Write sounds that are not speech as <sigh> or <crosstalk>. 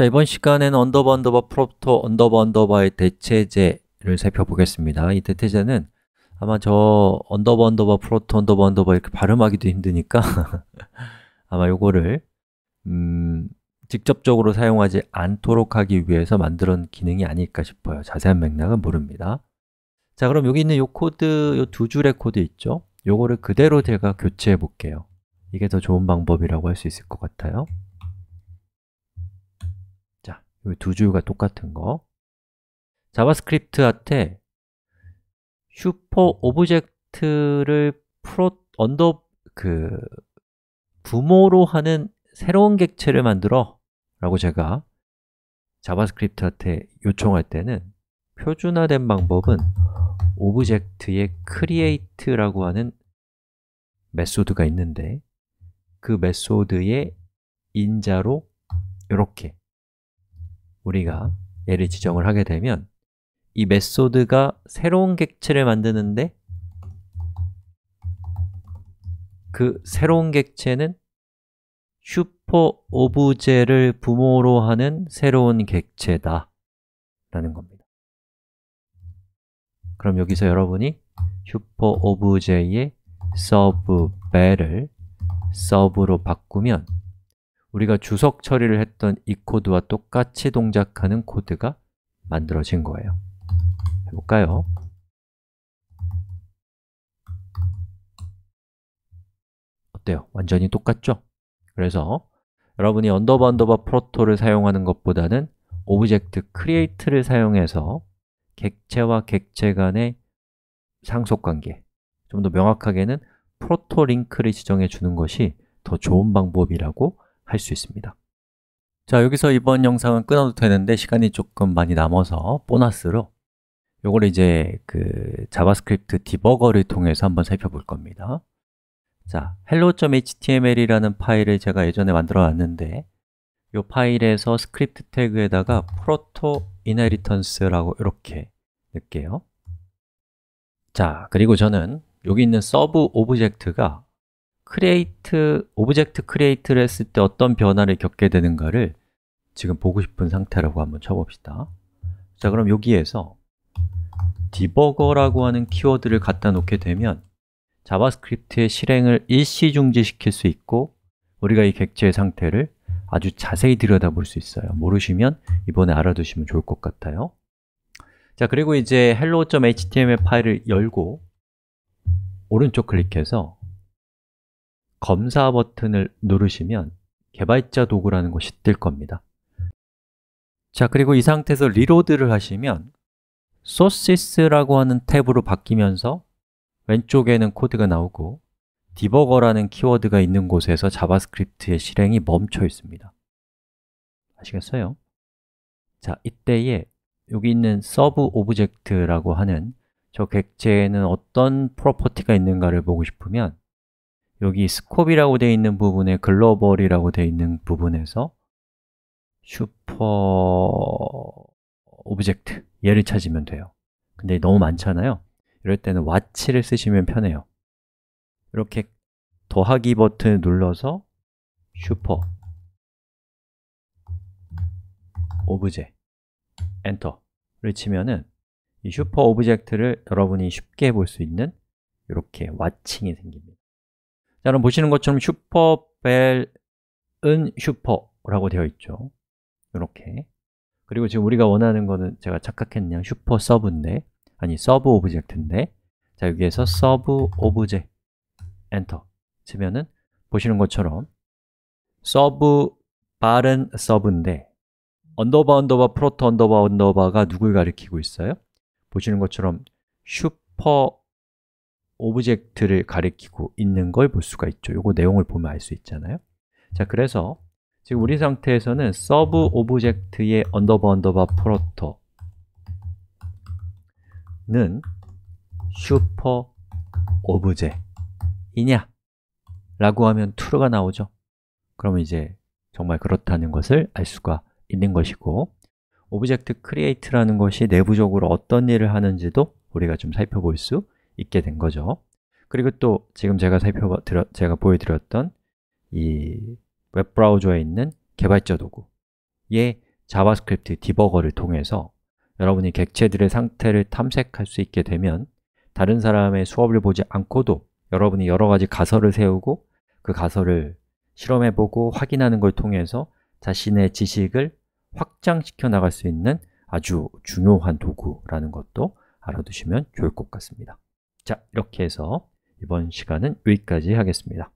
자 이번 시간에는 언더바 언더바 프로토 언더바 언더바의 대체제를 살펴보겠습니다 이 대체제는 아마 저 언더바 언더바 프로토 언더바 언더바 이렇게 발음하기도 힘드니까 <laughs> 아마 요거를 음, 직접적으로 사용하지 않도록 하기 위해서 만들어 기능이 아닐까 싶어요 자세한 맥락은 모릅니다 자 그럼 여기 있는 요 코드, 요 두 줄의 코드 있죠? 요거를 그대로 제가 교체해 볼게요 이게 더 좋은 방법이라고 할 수 있을 것 같아요 두 줄과 똑같은 거 자바스크립트한테 슈퍼 오브젝트를 프로 언더 그 부모로 하는 새로운 객체를 만들어 라고 제가 자바스크립트한테 요청할 때는 표준화된 방법은 오브젝트의 create라고 하는 메소드가 있는데 그 메소드의 인자로 이렇게 우리가 얘를 지정을 하게 되면 이 메소드가 새로운 객체를 만드는데 그 새로운 객체는 슈퍼 오브제를 부모로 하는 새로운 객체다 라는 겁니다 그럼 여기서 여러분이 슈퍼 오브제의 서브 배를 서브로 바꾸면 우리가 주석 처리를 했던 이 코드와 똑같이 동작하는 코드가 만들어진 거예요 해볼까요? 어때요? 완전히 똑같죠? 그래서 여러분이 언더바 언더바 프로토를 사용하는 것보다는 오브젝트 크리에이트를 사용해서 객체와 객체 간의 상속관계 좀 더 명확하게는 프로토 링크를 지정해 주는 것이 더 좋은 방법이라고 할수 있습니다 자, 여기서 이번 영상은 끊어도 되는데 시간이 조금 많이 남아서 보너스로 요걸 이제 그 자바스크립트 디버거를 통해서 한번 살펴볼 겁니다 자, hello.html이라는 파일을 제가 예전에 만들어 놨는데 요 파일에서 스크립트 태그에다가 proto inheritance라고 이렇게 넣을게요 자, 그리고 저는 여기 있는 서브 오브젝트가 크레이트, 오브젝트 크레이트를 했을 때 어떤 변화를 겪게 되는가를 지금 보고 싶은 상태라고 한번 쳐봅시다 자, 그럼 여기에서 디버거라고 하는 키워드를 갖다 놓게 되면 자바스크립트의 실행을 일시 중지시킬 수 있고 우리가 이 객체의 상태를 아주 자세히 들여다볼 수 있어요 모르시면 이번에 알아두시면 좋을 것 같아요 자, 그리고 이제 hello.html 파일을 열고 오른쪽 클릭해서 검사 버튼을 누르시면 개발자 도구라는 것이 뜰 겁니다 자, 그리고 이 상태에서 리로드를 하시면 소시스라고 하는 탭으로 바뀌면서 왼쪽에는 코드가 나오고 디버거라는 키워드가 있는 곳에서 자바스크립트의 실행이 멈춰 있습니다 아시겠어요? 자, 이때에 여기 있는 서브 오브젝트라고 하는 저 객체에는 어떤 프로퍼티가 있는가를 보고 싶으면 여기 스콥이라고 되어 있는 부분에 글로벌이라고 되어 있는 부분에서 슈퍼 오브젝트 얘를 찾으면 돼요 근데 너무 많잖아요 이럴 때는 왓치를 쓰시면 편해요 이렇게 더하기 버튼을 눌러서 슈퍼 오브제 엔터를 치면은 이 슈퍼 오브젝트를 여러분이 쉽게 볼 수 있는 이렇게 왓칭이 생깁니다 여러분 보시는 것처럼 슈퍼벨은 슈퍼라고 되어 있죠 이렇게 그리고 지금 우리가 원하는 거는 제가 착각했냐 슈퍼 서브인데 아니 서브 오브젝트인데 자 여기에서 서브 오브제 엔터 치면은 보시는 것처럼 서브 바른 서브인데 언더바 언더바 프로토 언더바 언더바가 누굴 가리키고 있어요? 보시는 것처럼 슈퍼 오브젝트를 가리키고 있는 걸 볼 수가 있죠 요거 내용을 보면 알 수 있잖아요 자 그래서 지금 우리 상태에서는 서브 오브젝트의 언더바 언더바 프로토는 슈퍼 오브제이냐 라고 하면 true가 나오죠 그러면 이제 정말 그렇다는 것을 알 수가 있는 것이고 오브젝트 크리에이트라는 것이 내부적으로 어떤 일을 하는지도 우리가 좀 살펴볼 수 있게 된 거죠. 그리고 또 지금 제가 살펴 제가 보여드렸던 이 웹브라우저에 있는 개발자 도구예 자바스크립트 디버거를 통해서 여러분이 객체들의 상태를 탐색할 수 있게 되면 다른 사람의 수업을 보지 않고도 여러분이 여러 가지 가설을 세우고 그 가설을 실험해보고 확인하는 걸 통해서 자신의 지식을 확장시켜 나갈 수 있는 아주 중요한 도구라는 것도 알아두시면 좋을 것 같습니다. 자, 이렇게 해서 이번 시간은 여기까지 하겠습니다.